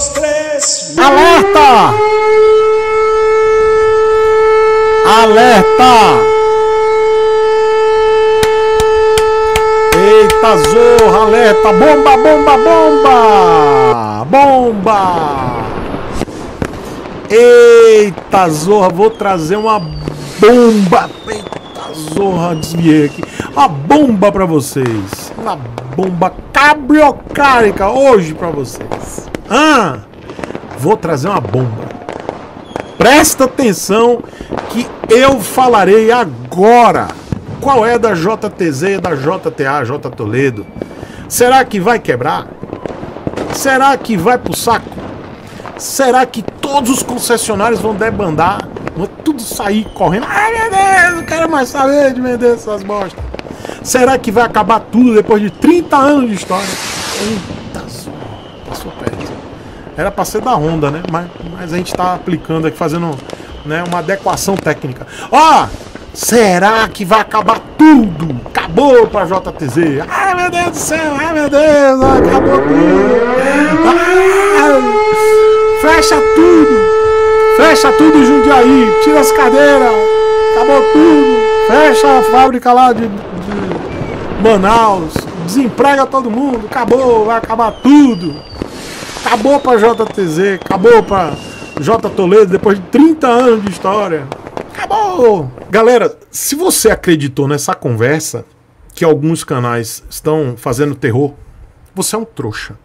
dois, três. Alerta! Alerta! Eita zorra, alerta! Bomba, bomba, bomba! Bomba! Eita zorra, vou trazer uma bomba! Eita zorra, desviei aqui. Uma bomba para vocês! Uma bomba cabriocárica hoje para vocês! Ah, vou trazer uma bomba. Presta atenção que eu falarei agora qual é da JTZ da JTA, J Toledo. Será que vai quebrar? Será que vai pro saco? Será que todos os concessionários vão debandar? Vão tudo sair correndo. Ai meu Deus, não quero mais saber de vender essas bostas. Será que vai acabar tudo depois de 30 anos de história? Era para ser da Honda, né? Mas, mas a gente está aplicando aqui, fazendo né, uma adequação técnica. Ó! Oh, será que vai acabar tudo? Acabou pra JTZ! Ai meu Deus do céu! Ai meu Deus! Acabou tudo! Ai, fecha tudo! Fecha tudo, Jundiaí! Tira as cadeiras! Acabou tudo! Fecha a fábrica lá de, de Manaus! Desemprega todo mundo! Acabou! Vai acabar tudo! acabou pra JTZ, acabou pra J Toledo depois de 30 anos de história. Acabou! Galera, se você acreditou nessa conversa que alguns canais estão fazendo terror, você é um trouxa.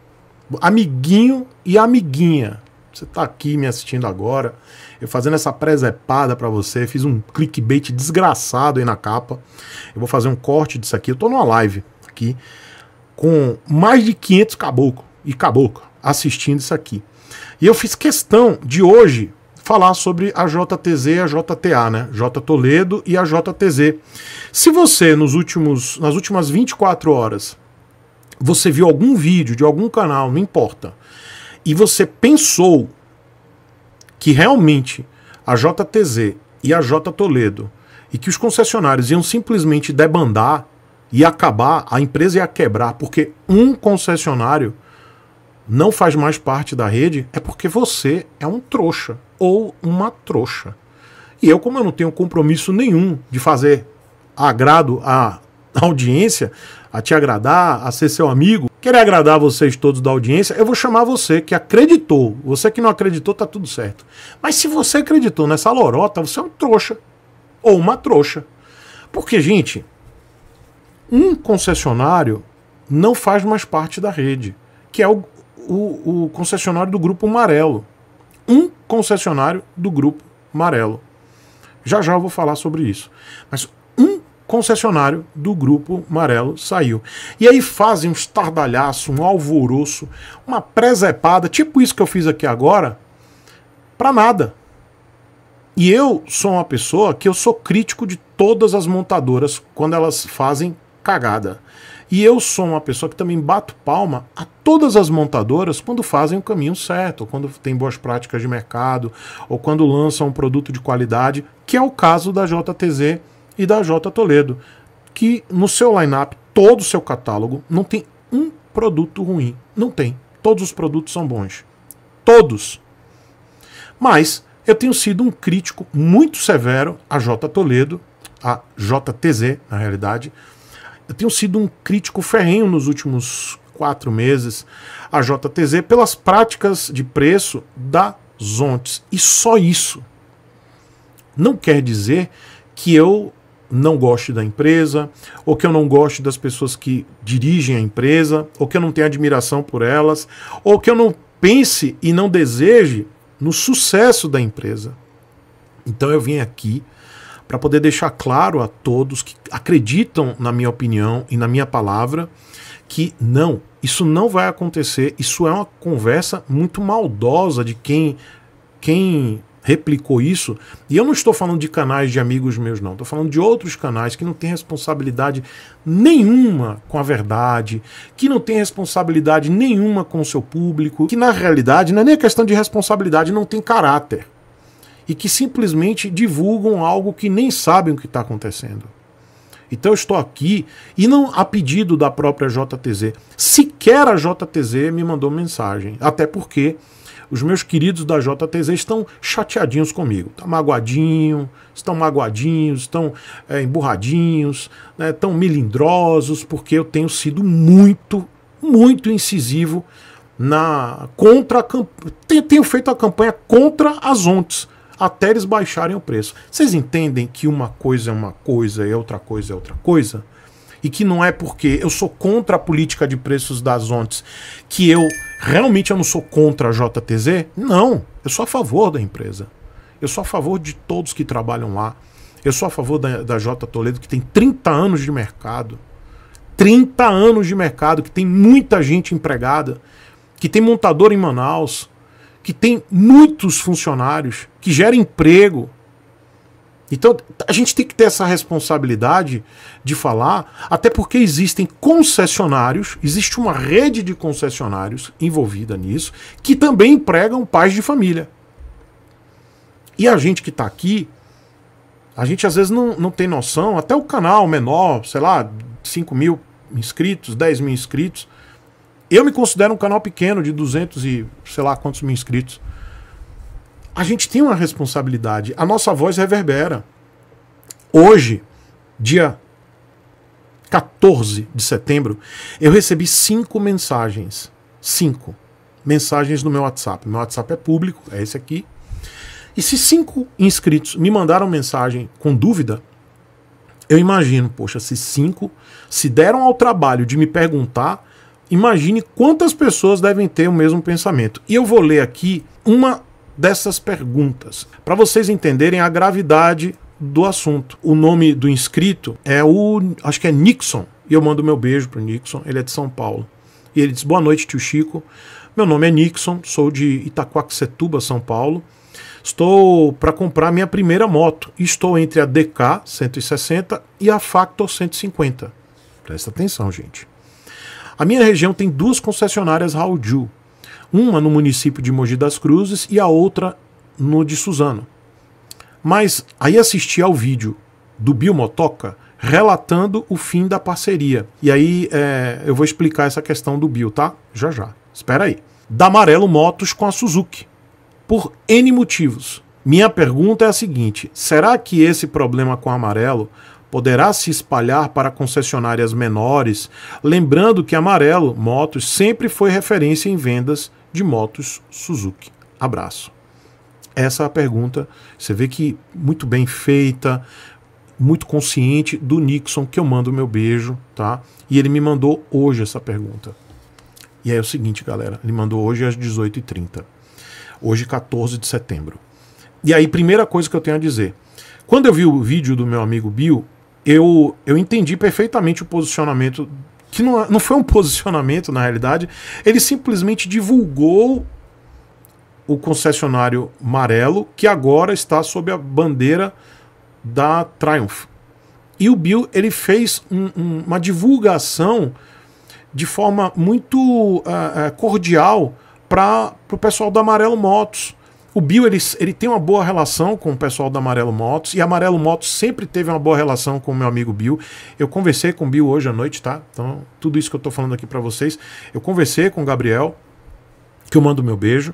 Amiguinho e amiguinha. Você tá aqui me assistindo agora, eu fazendo essa presepada para você, fiz um clickbait desgraçado aí na capa. Eu vou fazer um corte disso aqui, eu tô numa live aqui com mais de 500 caboclos e cabocla assistindo isso aqui. E eu fiz questão de hoje falar sobre a JTZ e a JTA, né? J Toledo e a JTZ. Se você nos últimos nas últimas 24 horas você viu algum vídeo de algum canal, não importa, e você pensou que realmente a JTZ e a J Toledo e que os concessionários iam simplesmente debandar e acabar, a empresa ia quebrar, porque um concessionário não faz mais parte da rede, é porque você é um trouxa ou uma trouxa. E eu, como eu não tenho compromisso nenhum de fazer agrado à audiência, a te agradar, a ser seu amigo, querer agradar vocês todos da audiência, eu vou chamar você que acreditou. Você que não acreditou, tá tudo certo. Mas se você acreditou nessa lorota, você é um trouxa. Ou uma trouxa. Porque, gente, um concessionário não faz mais parte da rede, que é o o, o concessionário do Grupo Amarelo. Um concessionário do Grupo Amarelo. Já já eu vou falar sobre isso. Mas um concessionário do Grupo Amarelo saiu. E aí fazem um estardalhaço, um alvoroço, uma presepada, tipo isso que eu fiz aqui agora, para nada. E eu sou uma pessoa que eu sou crítico de todas as montadoras quando elas fazem cagada. E eu sou uma pessoa que também bato palma a todas as montadoras quando fazem o caminho certo, ou quando tem boas práticas de mercado, ou quando lançam um produto de qualidade, que é o caso da JTZ e da J Toledo, que no seu lineup, todo o seu catálogo, não tem um produto ruim. Não tem. Todos os produtos são bons. Todos. Mas eu tenho sido um crítico muito severo a J Toledo, a JTZ, na realidade, eu tenho sido um crítico ferrenho nos últimos quatro meses a JTZ pelas práticas de preço da Zontes. E só isso. Não quer dizer que eu não goste da empresa, ou que eu não goste das pessoas que dirigem a empresa, ou que eu não tenha admiração por elas, ou que eu não pense e não deseje no sucesso da empresa. Então eu vim aqui para poder deixar claro a todos que acreditam na minha opinião e na minha palavra que não, isso não vai acontecer, isso é uma conversa muito maldosa de quem quem replicou isso. E eu não estou falando de canais de amigos meus não, estou falando de outros canais que não têm responsabilidade nenhuma com a verdade, que não têm responsabilidade nenhuma com o seu público, que na realidade não é nem questão de responsabilidade, não tem caráter e que simplesmente divulgam algo que nem sabem o que está acontecendo. Então eu estou aqui, e não a pedido da própria JTZ, sequer a JTZ me mandou mensagem, até porque os meus queridos da JTZ estão chateadinhos comigo, estão tá magoadinhos, estão magoadinhos, estão é, emburradinhos, né, estão melindrosos, porque eu tenho sido muito, muito incisivo na contra tenho feito a campanha contra as ONTES, até eles baixarem o preço. Vocês entendem que uma coisa é uma coisa e outra coisa é outra coisa? E que não é porque eu sou contra a política de preços das ONTs que eu realmente eu não sou contra a JTZ? Não, eu sou a favor da empresa. Eu sou a favor de todos que trabalham lá. Eu sou a favor da, da J Toledo, que tem 30 anos de mercado. 30 anos de mercado, que tem muita gente empregada, que tem montador em Manaus, que tem muitos funcionários, que gera emprego. Então, a gente tem que ter essa responsabilidade de falar, até porque existem concessionários, existe uma rede de concessionários envolvida nisso, que também empregam pais de família. E a gente que está aqui, a gente às vezes não, não tem noção, até o canal menor, sei lá, 5 mil inscritos, 10 mil inscritos, eu me considero um canal pequeno de 200 e sei lá quantos mil inscritos. A gente tem uma responsabilidade. A nossa voz reverbera. Hoje, dia 14 de setembro, eu recebi cinco mensagens. Cinco mensagens no meu WhatsApp. Meu WhatsApp é público, é esse aqui. E se cinco inscritos me mandaram mensagem com dúvida, eu imagino, poxa, se cinco se deram ao trabalho de me perguntar, Imagine quantas pessoas devem ter o mesmo pensamento. E eu vou ler aqui uma dessas perguntas, para vocês entenderem a gravidade do assunto. O nome do inscrito é o. Acho que é Nixon. E eu mando meu beijo o Nixon, ele é de São Paulo. E ele diz: Boa noite, tio Chico. Meu nome é Nixon, sou de Itaquaquecetuba, São Paulo. Estou para comprar minha primeira moto. Estou entre a DK 160 e a Factor 150. Presta atenção, gente. A minha região tem duas concessionárias Raul uma no município de Mogi das Cruzes e a outra no de Suzano. Mas aí assisti ao vídeo do Bill Motoca relatando o fim da parceria. E aí é, eu vou explicar essa questão do Bill, tá? Já já. Espera aí. Da Amarelo Motos com a Suzuki. Por N motivos. Minha pergunta é a seguinte: será que esse problema com o Amarelo poderá se espalhar para concessionárias menores, lembrando que Amarelo Motos sempre foi referência em vendas de motos Suzuki. Abraço. Essa é a pergunta, você vê que muito bem feita, muito consciente do Nixon que eu mando meu beijo, tá? E ele me mandou hoje essa pergunta. E é o seguinte, galera, ele mandou hoje às 18h30. Hoje, 14 de setembro. E aí, primeira coisa que eu tenho a dizer. Quando eu vi o vídeo do meu amigo Bill, eu, eu entendi perfeitamente o posicionamento, que não, é, não foi um posicionamento na realidade, ele simplesmente divulgou o concessionário amarelo, que agora está sob a bandeira da Triumph. E o Bill ele fez um, um, uma divulgação de forma muito uh, cordial para o pessoal da Amarelo Motos. O Bill ele, ele tem uma boa relação com o pessoal da Amarelo Motos e Amarelo Motos sempre teve uma boa relação com o meu amigo Bill. Eu conversei com o Bill hoje à noite, tá? Então, tudo isso que eu tô falando aqui para vocês, eu conversei com o Gabriel, que eu mando meu beijo.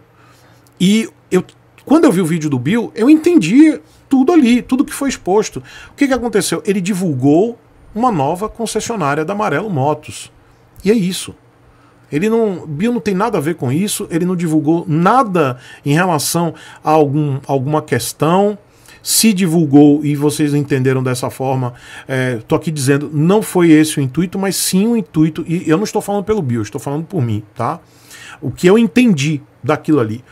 E eu quando eu vi o vídeo do Bill, eu entendi tudo ali, tudo que foi exposto. O que, que aconteceu? Ele divulgou uma nova concessionária da Amarelo Motos. E é isso. Ele não, Bill não tem nada a ver com isso, ele não divulgou nada em relação a algum, alguma questão. Se divulgou e vocês entenderam dessa forma, estou é, aqui dizendo, não foi esse o intuito, mas sim o intuito, e eu não estou falando pelo Bill, estou falando por mim, tá? O que eu entendi daquilo ali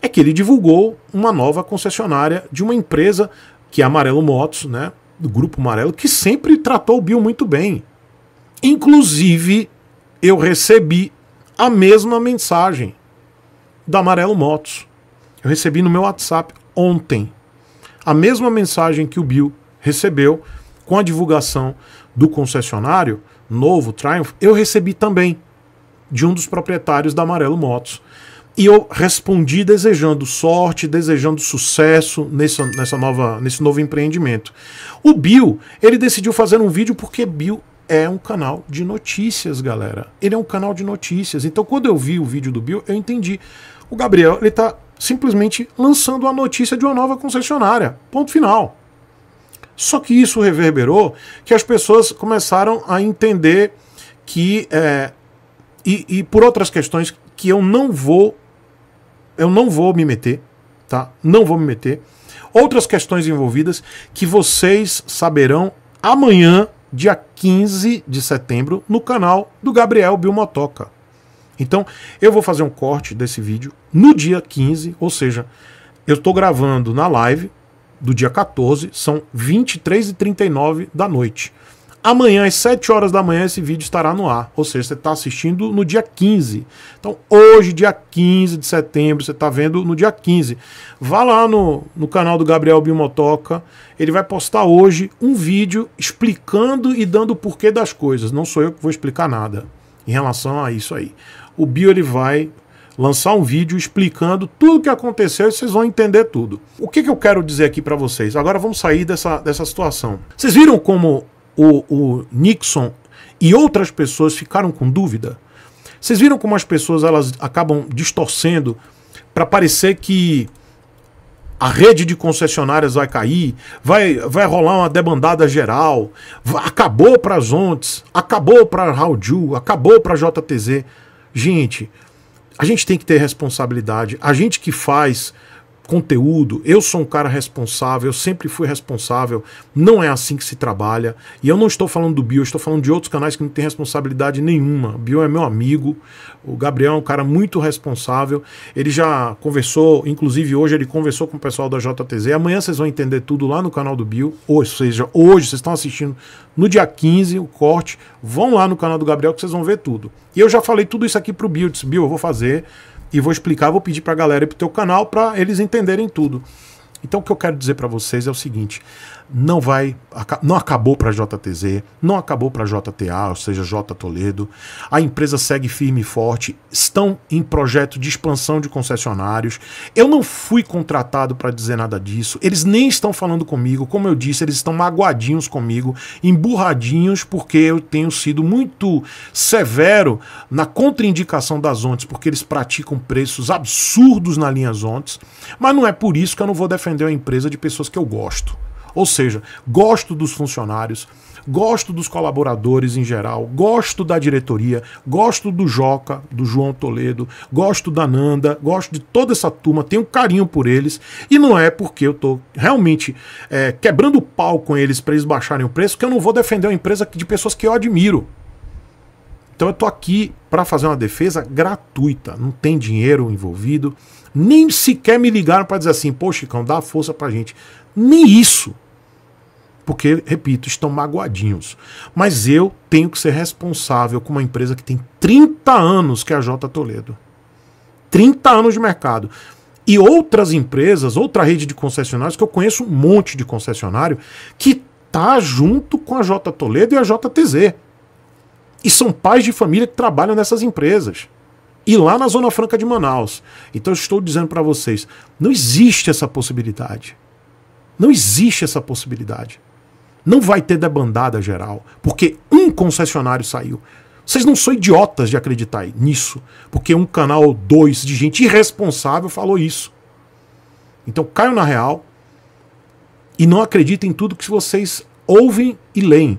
é que ele divulgou uma nova concessionária de uma empresa que é Amarelo Motos, né? Do grupo Amarelo, que sempre tratou o Bill muito bem. Inclusive, eu recebi a mesma mensagem da Amarelo Motos. Eu recebi no meu WhatsApp ontem a mesma mensagem que o Bill recebeu com a divulgação do concessionário novo Triumph, eu recebi também de um dos proprietários da Amarelo Motos. E eu respondi desejando sorte, desejando sucesso nessa, nessa nova, nesse novo empreendimento. O Bill, ele decidiu fazer um vídeo porque Bill é um canal de notícias, galera. Ele é um canal de notícias. Então, quando eu vi o vídeo do Bill, eu entendi. O Gabriel, ele tá simplesmente lançando a notícia de uma nova concessionária. Ponto final. Só que isso reverberou que as pessoas começaram a entender que. É, e, e por outras questões que eu não vou. Eu não vou me meter, tá? Não vou me meter. Outras questões envolvidas que vocês saberão amanhã dia 15 de setembro, no canal do Gabriel Bilmotoca. Então, eu vou fazer um corte desse vídeo no dia 15, ou seja, eu estou gravando na live do dia 14, são 23h39 da noite. Amanhã, às 7 horas da manhã, esse vídeo estará no ar. Ou seja, você está assistindo no dia 15. Então, hoje, dia 15 de setembro, você está vendo no dia 15. Vá lá no, no canal do Gabriel Bimotoca. Ele vai postar hoje um vídeo explicando e dando o porquê das coisas. Não sou eu que vou explicar nada em relação a isso aí. O Bio ele vai lançar um vídeo explicando tudo o que aconteceu e vocês vão entender tudo. O que, que eu quero dizer aqui para vocês? Agora vamos sair dessa, dessa situação. Vocês viram como o, o Nixon e outras pessoas ficaram com dúvida? Vocês viram como as pessoas elas acabam distorcendo para parecer que a rede de concessionárias vai cair, vai, vai rolar uma debandada geral, acabou para as ONTES, acabou para Raudju, acabou para JTZ. Gente, a gente tem que ter responsabilidade. A gente que faz conteúdo, eu sou um cara responsável, eu sempre fui responsável, não é assim que se trabalha. E eu não estou falando do eu estou falando de outros canais que não têm responsabilidade nenhuma. O Bill é meu amigo, o Gabriel é um cara muito responsável. Ele já conversou, inclusive hoje ele conversou com o pessoal da JTZ. Amanhã vocês vão entender tudo lá no canal do Bill ou seja, hoje vocês estão assistindo no dia 15 o corte. Vão lá no canal do Gabriel que vocês vão ver tudo. E eu já falei tudo isso aqui pro o eu disse, Bill, eu vou fazer e vou explicar, vou pedir para a galera ir para o teu canal para eles entenderem tudo. Então o que eu quero dizer para vocês é o seguinte: não vai, não acabou para a JTZ, não acabou para a JTA, ou seja, J Toledo. A empresa segue firme e forte, estão em projeto de expansão de concessionários. Eu não fui contratado para dizer nada disso. Eles nem estão falando comigo, como eu disse, eles estão magoadinhos comigo, emburradinhos porque eu tenho sido muito severo na contraindicação das ontes, porque eles praticam preços absurdos na linha ontes. Mas não é por isso que eu não vou defender a empresa de pessoas que eu gosto. Ou seja, gosto dos funcionários, gosto dos colaboradores em geral, gosto da diretoria, gosto do Joca, do João Toledo, gosto da Nanda, gosto de toda essa turma, tenho carinho por eles. E não é porque eu estou realmente é, quebrando o pau com eles para eles baixarem o preço que eu não vou defender uma empresa de pessoas que eu admiro. Então eu tô aqui para fazer uma defesa gratuita, não tem dinheiro envolvido, nem sequer me ligaram para dizer assim, pô, Chicão, dá força para gente. Nem isso porque, repito, estão magoadinhos. Mas eu tenho que ser responsável com uma empresa que tem 30 anos, que é a J Toledo. 30 anos de mercado. E outras empresas, outra rede de concessionários, que eu conheço um monte de concessionário, que tá junto com a J Toledo e a JTZ. E são pais de família que trabalham nessas empresas e lá na Zona Franca de Manaus. Então eu estou dizendo para vocês, não existe essa possibilidade. Não existe essa possibilidade. Não vai ter debandada geral, porque um concessionário saiu. Vocês não são idiotas de acreditar nisso, porque um canal ou dois de gente irresponsável falou isso. Então caiam na real e não acreditem em tudo que vocês ouvem e leem.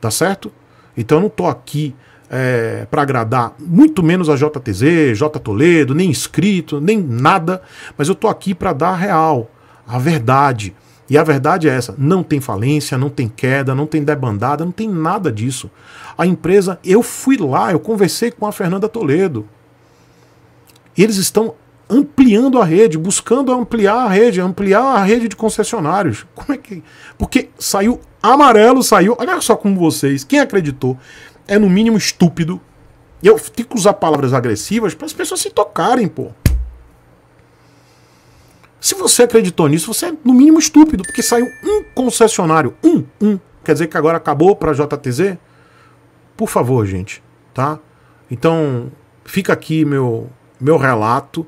Tá certo? Então eu não tô aqui é, para agradar, muito menos a JTZ, J Toledo, nem inscrito, nem nada, mas eu tô aqui para dar a real, a verdade. E a verdade é essa: não tem falência, não tem queda, não tem debandada, não tem nada disso. A empresa, eu fui lá, eu conversei com a Fernanda Toledo. Eles estão ampliando a rede, buscando ampliar a rede, ampliar a rede de concessionários. Como é que. Porque saiu amarelo, saiu. Olha só como vocês, quem acreditou, é no mínimo estúpido. Eu tenho que usar palavras agressivas para as pessoas se tocarem, pô. Se você acreditou nisso, você é no mínimo estúpido, porque saiu um concessionário, um, um. Quer dizer que agora acabou para a JTZ? Por favor, gente, tá? Então, fica aqui meu meu relato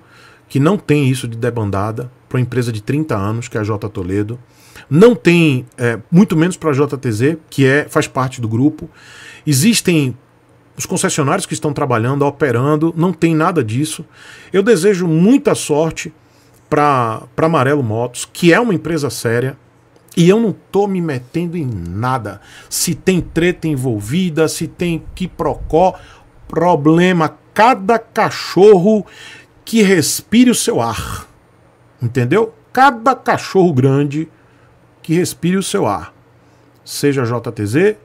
que não tem isso de debandada para uma empresa de 30 anos, que é a J Toledo. Não tem, é, muito menos para a JTZ, que é, faz parte do grupo. Existem os concessionários que estão trabalhando, operando, não tem nada disso. Eu desejo muita sorte para Amarelo Motos, que é uma empresa séria, e eu não tô me metendo em nada. Se tem treta envolvida, se tem que procó, problema cada cachorro que respire o seu ar. Entendeu? Cada cachorro grande que respire o seu ar. Seja JTZ,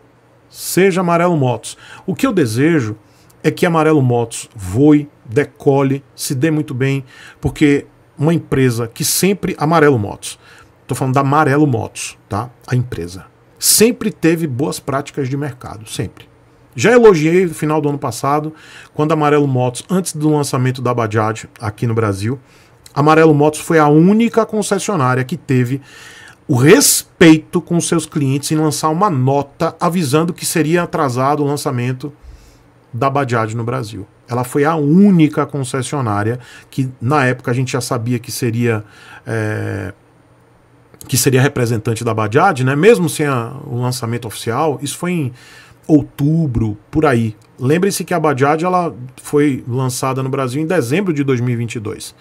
seja Amarelo Motos. O que eu desejo é que Amarelo Motos voe, decole, se dê muito bem, porque uma empresa que sempre. Amarelo Motos. Estou falando da Amarelo Motos, tá? A empresa. Sempre teve boas práticas de mercado, sempre. Já elogiei no final do ano passado, quando a Amarelo Motos, antes do lançamento da Bajaj aqui no Brasil, a Amarelo Motos foi a única concessionária que teve o respeito com seus clientes em lançar uma nota avisando que seria atrasado o lançamento da Bajaj no Brasil. Ela foi a única concessionária que, na época, a gente já sabia que seria. É, que seria representante da Badiad, né? mesmo sem a, o lançamento oficial, isso foi em outubro, por aí. Lembre-se que a Badiad ela foi lançada no Brasil em dezembro de 2022.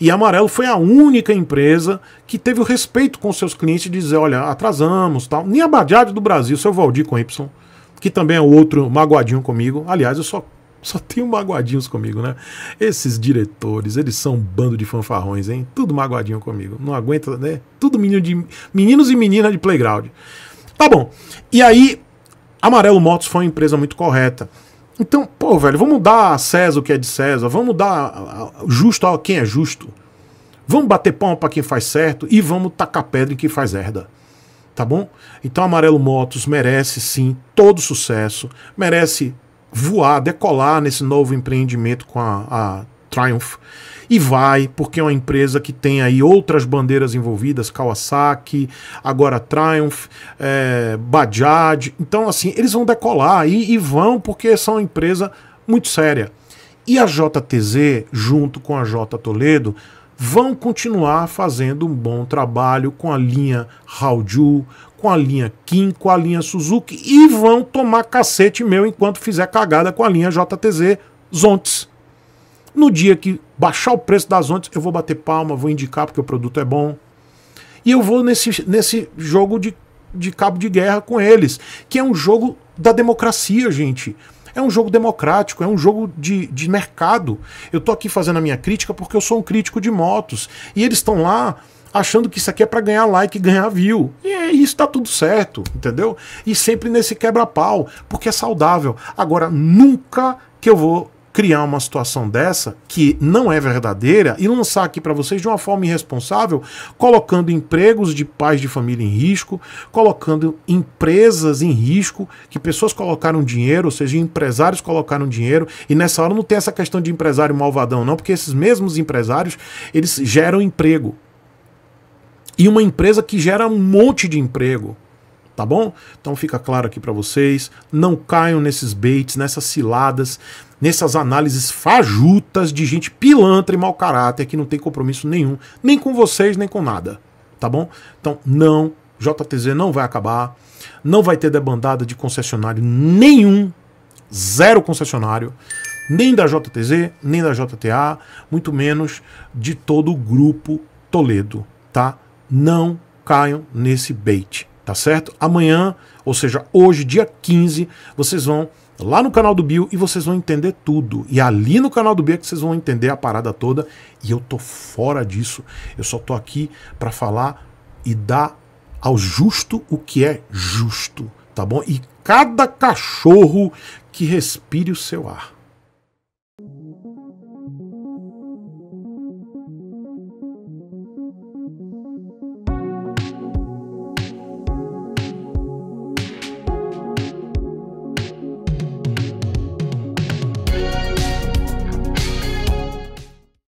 E a Amarelo foi a única empresa que teve o respeito com seus clientes de dizer, olha, atrasamos, tal. Nem a Badiad do Brasil, seu Valdir com Y, que também é outro magoadinho comigo. Aliás, eu só só tenho magoadinhos comigo, né? Esses diretores, eles são um bando de fanfarrões, hein? Tudo magoadinho comigo. Não aguenta, né? Tudo menino de, meninos e meninas de playground. Tá bom. E aí, Amarelo Motos foi uma empresa muito correta. Então, pô, velho, vamos dar a César o que é de César, vamos dar justo a quem é justo. Vamos bater palma para quem faz certo e vamos tacar pedra em quem faz herda. Tá bom? Então, Amarelo Motos merece sim todo sucesso, merece voar, decolar nesse novo empreendimento com a, a Triumph. E vai, porque é uma empresa que tem aí outras bandeiras envolvidas, Kawasaki, agora Triumph, é, Bajaj. Então, assim, eles vão decolar e, e vão porque são uma empresa muito séria. E a JTZ, junto com a J Toledo, vão continuar fazendo um bom trabalho com a linha Haoju, com a linha Kim, com a linha Suzuki e vão tomar cacete meu enquanto fizer cagada com a linha JTZ Zontes. No dia que baixar o preço das Zontes, eu vou bater palma, vou indicar porque o produto é bom. E eu vou nesse, nesse jogo de, de cabo de guerra com eles, que é um jogo da democracia, gente. É um jogo democrático, é um jogo de, de mercado. Eu tô aqui fazendo a minha crítica porque eu sou um crítico de motos. E eles estão lá achando que isso aqui é para ganhar like, ganhar view. E é, isso tá tudo certo, entendeu? E sempre nesse quebra-pau, porque é saudável. Agora, nunca que eu vou criar uma situação dessa que não é verdadeira e lançar aqui para vocês de uma forma irresponsável, colocando empregos de pais de família em risco, colocando empresas em risco, que pessoas colocaram dinheiro, ou seja, empresários colocaram dinheiro, e nessa hora não tem essa questão de empresário malvadão não, porque esses mesmos empresários, eles geram emprego, e uma empresa que gera um monte de emprego. Tá bom? Então fica claro aqui para vocês, não caiam nesses baits, nessas ciladas, nessas análises fajutas de gente pilantra e mau caráter que não tem compromisso nenhum, nem com vocês, nem com nada. Tá bom? Então não, JTZ não vai acabar, não vai ter debandada de concessionário nenhum, zero concessionário nem da JTZ, nem da JTA, muito menos de todo o grupo Toledo, tá? Não caiam nesse bait, tá certo? Amanhã, ou seja, hoje, dia 15, vocês vão lá no canal do Bill e vocês vão entender tudo. E ali no canal do Bill é que vocês vão entender a parada toda. E eu tô fora disso. Eu só tô aqui para falar e dar ao justo o que é justo, tá bom? E cada cachorro que respire o seu ar.